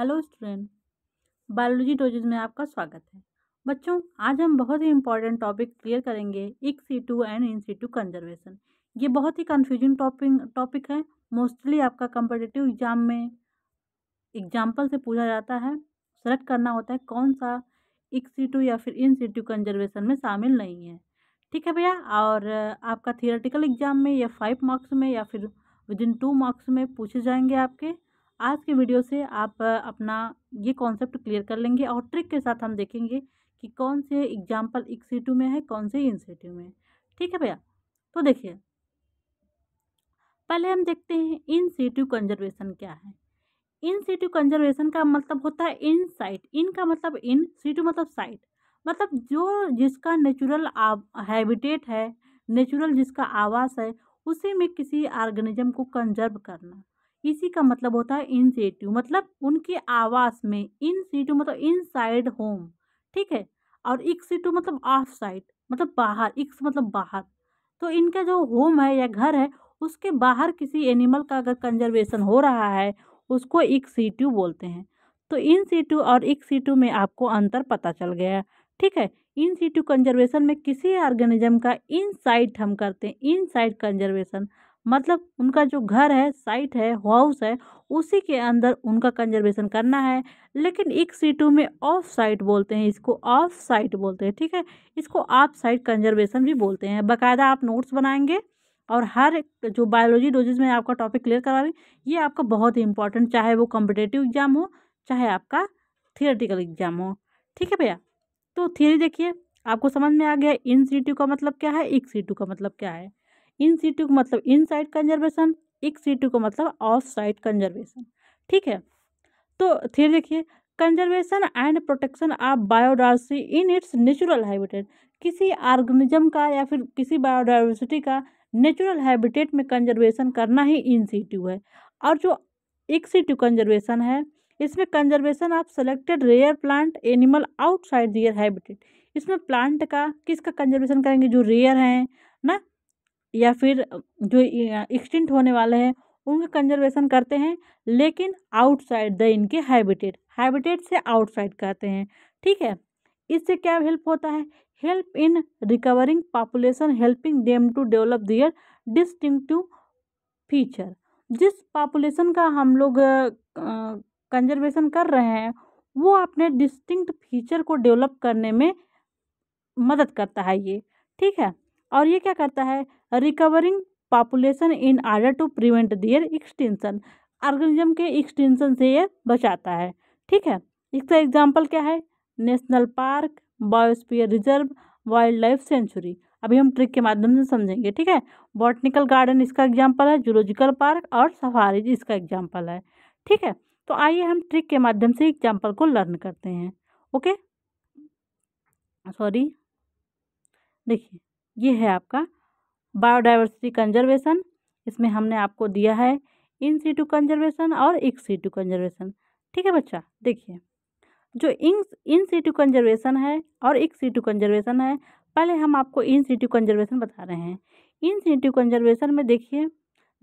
hello student biology doses में आपका स्वागत है बच्चों आज हम बहुत ही इंपॉर्टेंट टॉपिक क्लियर करेंगे ex situ and in situ conservation ये बहुत ही कन्फ्यूजिंग टॉपिक टॉपिक है मोस्टली आपका कंपटिटिव एग्जाम में एग्जाम्पल से पूछा जाता है सेलेक्ट करना होता है कौन सा इक सी टू या फिर इन सी टू कंजर्वेशन में शामिल नहीं है ठीक है भैया और आपका थियोरेटिकल एग्जाम में या फाइव मार्क्स में या फिर विद इन टू मार्क्स में पूछे जाएंगे आपके आज के वीडियो से आप अपना ये कॉन्सेप्ट क्लियर कर लेंगे और ट्रिक के साथ हम देखेंगे कि कौन से एग्जाम्पल एक सीटू में है कौन से इन सीटू में ठीक है भैया तो देखिए पहले हम देखते हैं इन सीटू कंजर्वेशन क्या है इन सीटू कंजर्वेशन का मतलब होता है इन साइट इन का मतलब इन सीटू मतलब साइट मतलब जो जिसका नेचुरल हैबिटेट है नेचुरल जिसका आवास है उसी में किसी ऑर्गेनिज्म को कंजर्व करना इसी का मतलब होता है इन सीटू मतलब उनके आवास में इन सीटू मतलब इन साइड होम ठीक है और एक सीटू मतलब ऑफ साइड मतलब बाहर एक मतलब बाहर तो इनका जो होम है या घर है उसके बाहर किसी एनिमल का अगर कंजर्वेशन हो रहा है उसको एक सीटू बोलते हैं तो इन सीटू और एक सीटू में आपको अंतर पता चल गया ठीक है इन सीटू कंजर्वेशन में किसी ऑर्गेनिज्म का इन साइड हम करते हैं इन साइड कंजर्वेशन मतलब उनका जो घर है साइट है हाउस है उसी के अंदर उनका कंजर्वेशन करना है लेकिन एक सी टू में ऑफ साइट बोलते हैं इसको ऑफ साइट बोलते हैं ठीक है इसको ऑफ साइट कंजर्वेशन भी बोलते हैं बाकायदा आप नोट्स बनाएंगे और हर जो बायोलॉजी डोजेज में आपका टॉपिक क्लियर करा रही ये आपका बहुत ही इंपॉर्टेंट चाहे वो कॉम्पिटेटिव एग्जाम हो चाहे आपका थियोरेटिकल एग्जाम हो ठीक है भैया तो थियोरी देखिए आपको समझ में आ गया इन सी टू का मतलब क्या है एक सी टू का मतलब क्या है इन सीटू को मतलब in side conservation ex situ को मतलब ऑफ साइड कंजर्वेशन ठीक है तो फिर देखिए conservation and protection of biodiversity in its natural habitat किसी ऑर्गेनिज्म का या फिर किसी बायोडाइवर्सिटी का नेचुरल हैबिटेट में कंजर्वेशन करना ही इन सीटू है और जो एक सीटू कंजर्वेशन है इसमें conservation of selected rare plant animal outside their habitat इसमें प्लांट का किसका कंजर्वेशन करेंगे जो रेयर हैं ना या फिर जो एक्सटिंट होने वाले हैं उनका कंजर्वेशन करते हैं लेकिन आउटसाइड द इनके हैबिटेट हैबिटेट से आउटसाइड कहते हैं ठीक है इससे क्या हेल्प होता है help in recovering population helping them to develop their distinctive feature जिस पॉपुलेशन का हम लोग कंजर्वेशन कर रहे हैं वो अपने डिस्टिंक्ट फीचर को डेवलप करने में मदद करता है ये ठीक है और ये क्या करता है recovering population in order to prevent their extension organism के एक्सटेंशन से ये बचाता है ठीक है इसका एग्जाम्पल क्या है national park biosphere reserve wildlife sanctuary अभी हम ट्रिक के माध्यम से समझेंगे ठीक है बॉटनिकल गार्डन इसका एग्जाम्पल है जूलॉजिकल पार्क और सफारी इसका एग्जाम्पल है ठीक है तो आइए हम ट्रिक के माध्यम से एग्जाम्पल को लर्न करते हैं ओके सॉरी देखिए ये है आपका बायोडाइवर्सिटी कंजर्वेशन इसमें हमने आपको दिया है इन सीटू कंजर्वेशन और एक सीटू कंजर्वेशन ठीक है बच्चा देखिए जो इन इन सीटू कंजर्वेशन है और एक सीटू कंजर्वेशन है पहले हम आपको इन सीटू कंजर्वेशन बता रहे हैं इन सीटू कंजर्वेशन में देखिए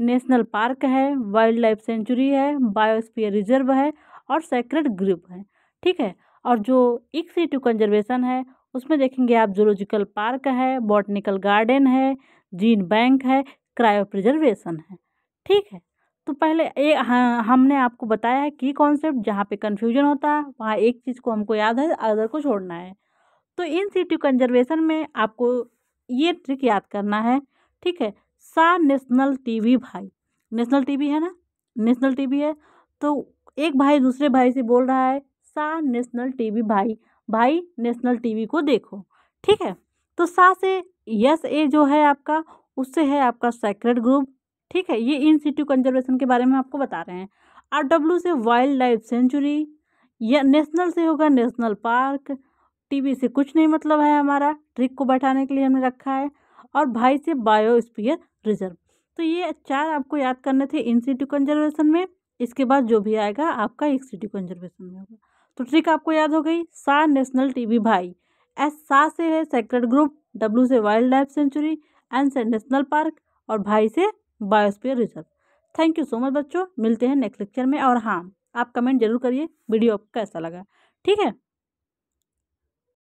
नेशनल पार्क है वाइल्ड लाइफ सेंचुरी है बायोस्फीयर रिजर्व है और सेक्रेट ग्रुप है ठीक है और जो एक सीटू कंजर्वेशन है उसमें देखेंगे आप जूलॉजिकल पार्क है बॉटनिकल गार्डन है जीन बैंक है क्रायो प्रिजर्वेशन है ठीक है तो पहले ये हमने आपको बताया है कि कॉन्सेप्ट जहाँ पे कन्फ्यूजन होता है वहाँ एक चीज़ को हमको याद है अदर को छोड़ना है तो इन सिटी कंजर्वेशन में आपको ये ट्रिक याद करना है ठीक है सा नेशनल टीवी भाई नेशनल टीवी है ना नेशनल टीवी है तो एक भाई दूसरे भाई से बोल रहा है सा नेशनल टीवी भाई भाई नेशनल टीवी को देखो ठीक है तो सा से यस ए जो है आपका उससे है आपका सेक्रेट ग्रुप ठीक है ये इन सिटी कंजर्वेशन के बारे में आपको बता रहे हैं आर डब्ल्यू से वाइल्ड लाइफ सेंचुरी या नेशनल से होगा नेशनल पार्क टीवी से कुछ नहीं मतलब है हमारा ट्रिक को बैठाने के लिए हमने रखा है और भाई से बायोस्फीयर रिजर्व तो ये चार आपको याद करने थे इन सिटी कंजर्वेशन में इसके बाद जो भी आएगा आपका एक सिटी कंजर्वेशन में होगा तो ट्रिक आपको याद हो गई सा नेशनल टीवी भाई एस सा से है सेक्रेड ग्रुप डब्ल्यू से वाइल्ड लाइफ सेंचुरी एन से नेशनल पार्क और भाई से biosphere reserve thank you so much बच्चों मिलते हैं नेक्स्ट लेक्चर में और हाँ आप कमेंट जरूर करिए वीडियो आपको कैसा लगा ठीक है